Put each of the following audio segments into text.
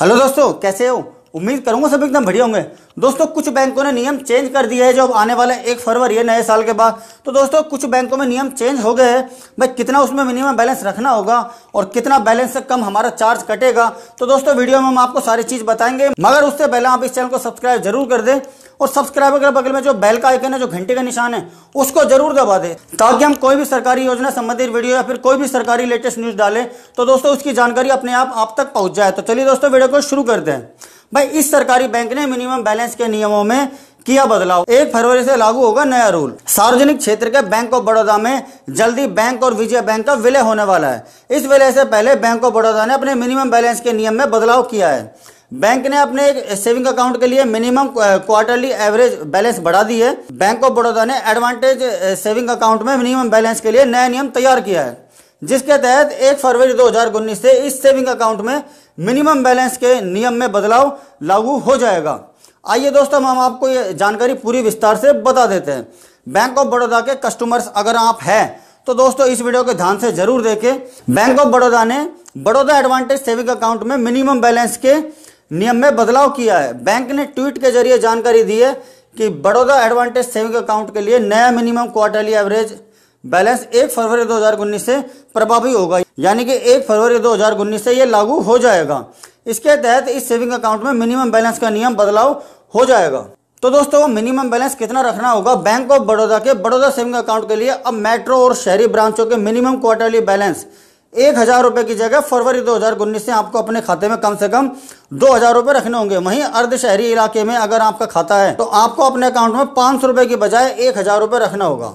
hello दोस्तों कैसे हो उम्मीद करूंगा सब एकदम बढ़िया होंगे दोस्तों कुछ बैंकों ने नियम चेंज कर दिए हैं जो अब आने वाले एक फरवरी है नए साल के बाद तो दोस्तों कुछ बैंकों में नियम चेंज हो गए हैं भाई कितना उसमें मिनिमम बैलेंस रखना होगा और कितना बैलेंस से कम हमारा चार्ज कटेगा तो दोस्तों वीडियो में हम आपको सारी चीज़ बताएंगे मगर उससे पहले आप इस चैनल को सब्सक्राइब जरूर कर दें और सब्सक्राइब अगर बगल में जो बेल का आइकन है जो घंटे का निशान है उसको जरूर दबा दे ताकि हम कोई भी सरकारी योजना संबंधित वीडियो या फिर कोई भी सरकारी लेटेस्ट न्यूज डालें तो दोस्तों उसकी जानकारी अपने आप आप तक पहुंच जाए तो चलिए दोस्तों वीडियो को शुरू कर दे भाई इस सरकारी बैंक ने मिनिमम बैलेंस के नियमों में किया बदलाव एक फरवरी से लागू होगा नया रूल सार्वजनिक क्षेत्र के बैंक ऑफ बड़ौदा में जल्दी बैंक और विजय बैंक का विलय होने वाला है इस विलय से पहले बैंक ऑफ बड़ौदा ने अपने मिनिमम बैलेंस के नियम में बदलाव किया है बैंक ने अपने सेविंग अकाउंट के लिए मिनिमम क्वार्टरली एवरेज बैलेंस बढ़ा दी है बैंक ऑफ बड़ौदा ने एडवांटेज सेविंग अकाउंट में मिनिमम बैलेंस के लिए नया नियम तैयार किया है जिसके तहत एक फरवरी दो से इस सेविंग अकाउंट में मिनिमम बैलेंस के नियम में बदलाव लागू हो जाएगा आइए दोस्तों हम आपको ये जानकारी पूरी विस्तार से बता देते हैं बैंक ऑफ बड़ौदा के कस्टमर्स अगर आप हैं तो दोस्तों इस वीडियो को ध्यान से जरूर देखें बैंक ऑफ बड़ौदा ने बड़ौदा एडवांटेज सेविंग अकाउंट में मिनिमम बैलेंस के नियम में बदलाव किया है बैंक ने ट्वीट के जरिए जानकारी दी है कि बड़ौदा एडवांटेज सेविंग अकाउंट के लिए नया मिनिमम क्वार्टरली एवरेज बैलेंस एक फरवरी 2019 से प्रभावी होगा यानी कि एक फरवरी 2019 से यह लागू हो जाएगा इसके तहत इस सेविंग अकाउंट में मिनिमम बैलेंस का नियम बदलाव हो जाएगा तो दोस्तों मिनिमम बैलेंस कितना रखना होगा बैंक ऑफ बड़ौदा के बड़ौदा सेविंग अकाउंट के लिए अब मेट्रो और शहरी ब्रांचों के मिनिमम क्वार्टरली बैलेंस एक हज़ार रुपए की जगह फरवरी दो हज़ार उन्नीस से आपको अपने खाते में कम से कम दो हज़ार रुपए रखने होंगे वहीं अर्ध शहरी इलाके में अगर आपका खाता है तो आपको अपने अकाउंट में पांच सौ रुपए की बजाय एक हज़ार रुपए रखना होगा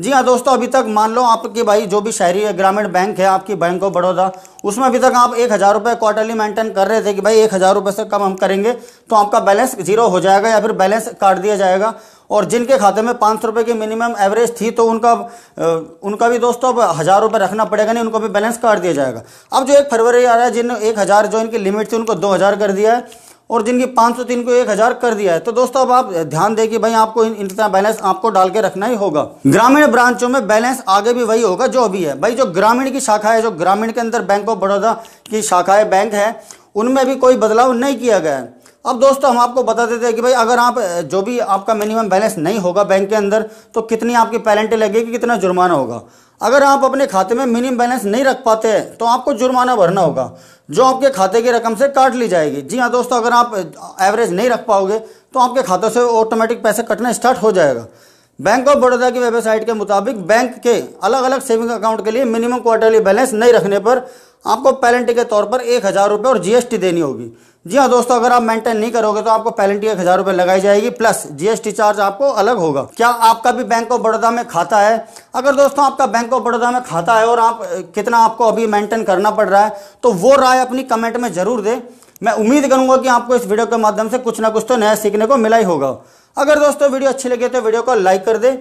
जी हाँ दोस्तों अभी तक मान लो आपके भाई जो भी शहरी ग्रामीण बैंक है आपकी बैंक ऑफ बड़ौदा उसमें अभी तक आप एक हज़ार रुपये क्वार्टरली मेंटेन कर रहे थे कि भाई एक हज़ार रुपये से कम हम करेंगे तो आपका बैलेंस जीरो हो जाएगा या फिर बैलेंस काट दिया जाएगा और जिनके खाते में पाँच सौ रुपये की मिनिमम एवरेज थी तो उनका उनका भी दोस्तों अब हज़ार रुपये रखना पड़ेगा नहीं उनको भी बैलेंस काट दिया जाएगा अब जो एक फरवरी आ रहा है जिन एक हज़ार जो इनकी लिमिट थी उनको दो हज़ार कर दिया है और जिनकी 503 को 1000 कर दिया है तो दोस्तों अब आप ध्यान दें कि भाई आपको इतना बैलेंस आपको डाल के रखना ही होगा ग्रामीण ब्रांचों में बैलेंस आगे भी वही होगा जो अभी है भाई जो ग्रामीण की शाखा है जो ग्रामीण के अंदर बैंक ऑफ बड़ौदा की शाखाएं बैंक है उनमें भी कोई बदलाव नहीं किया गया है अब दोस्तों हम आपको बता देते हैं कि भाई अगर आप जो भी आपका मिनिमम बैलेंस नहीं होगा बैंक के अंदर तो कितनी आपकी पैलेंटी लगेगी कितना जुर्माना होगा अगर आप अपने खाते में मिनिमम बैलेंस नहीं रख पाते हैं तो आपको जुर्माना भरना होगा जो आपके खाते की रकम से काट ली जाएगी जी हाँ दोस्तों अगर आप एवरेज नहीं रख पाओगे तो आपके खाते से ऑटोमेटिक पैसे कटना स्टार्ट हो जाएगा बैंक ऑफ बड़ौदा की वेबसाइट के मुताबिक बैंक के अलग अलग सेविंग अकाउंट के लिए मिनिमम क्वार्टरली बैलेंस नहीं रखने पर आपको पैलेंटी के तौर पर एक हज़ार रुपये और जीएसटी देनी होगी जी हाँ दोस्तों अगर आप मेंटेन नहीं करोगे तो आपको पैलेंटी एक हज़ार रुपये लगाई जाएगी प्लस जीएसटी चार्ज आपको अलग होगा क्या आपका भी बैंक ऑफ बड़ौदा में खाता है अगर दोस्तों आपका बैंक ऑफ बड़ौदा में खाता है और आप कितना आपको अभी मेंटेन करना पड़ रहा है तो वो राय अपनी कमेंट में ज़रूर दें मैं उम्मीद करूंगा कि आपको इस वीडियो के माध्यम से कुछ ना कुछ तो नया सीखने को मिला ही होगा अगर दोस्तों वीडियो अच्छी लगे तो वीडियो को लाइक कर दें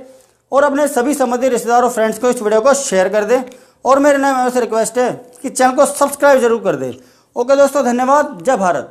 और अपने सभी संबंधी रिश्तेदार और फ्रेंड्स को इस वीडियो को शेयर कर दें और मेरे नाम से रिक्वेस्ट है कि चैनल को सब्सक्राइब जरूर कर दे ओके दोस्तों धन्यवाद जय भारत